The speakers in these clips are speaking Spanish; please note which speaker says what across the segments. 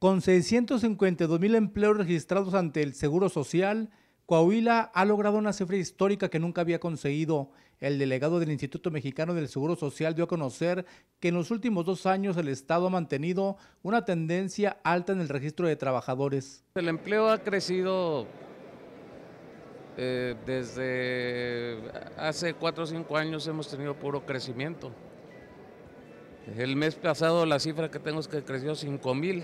Speaker 1: Con 652 mil empleos registrados ante el Seguro Social, Coahuila ha logrado una cifra histórica que nunca había conseguido. El delegado del Instituto Mexicano del Seguro Social dio a conocer que en los últimos dos años el Estado ha mantenido una tendencia alta en el registro de trabajadores.
Speaker 2: El empleo ha crecido eh, desde hace cuatro o cinco años, hemos tenido puro crecimiento. El mes pasado la cifra que tengo es que creció 5 mil.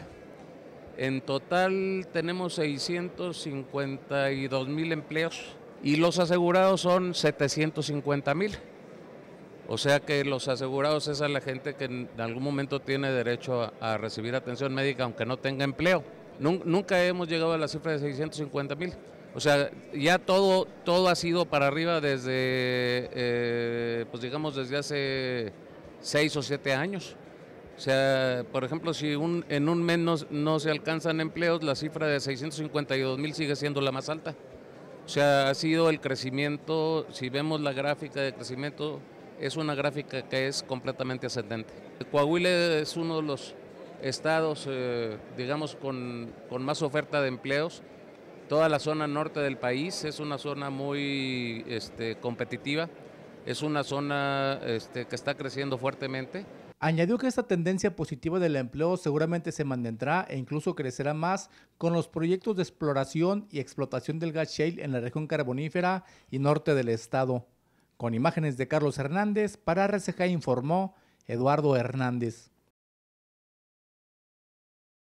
Speaker 2: En total tenemos 652 mil empleos y los asegurados son 750 mil. O sea que los asegurados es a la gente que en algún momento tiene derecho a, recibir atención médica aunque no tenga empleo. Nunca hemos llegado a la cifra de 650 mil. O sea, ya todo, todo ha sido para arriba desde, eh, pues digamos, desde hace seis o siete años. O sea, por ejemplo, si en un mes no, se alcanzan empleos, la cifra de 652 mil sigue siendo la más alta. O sea, ha sido el crecimiento, si vemos la gráfica de crecimiento, es una gráfica que es completamente ascendente. Coahuila es uno de los estados, eh, digamos, con, más oferta de empleos. Toda la zona norte del país es una zona muy este, competitiva es una zona este, que está creciendo fuertemente.
Speaker 1: Añadió que esta tendencia positiva del empleo seguramente se mantendrá e incluso crecerá más con los proyectos de exploración y explotación del gas shale en la región carbonífera y norte del estado. Con imágenes de Carlos Hernández, para RCJ informó Eduardo Hernández.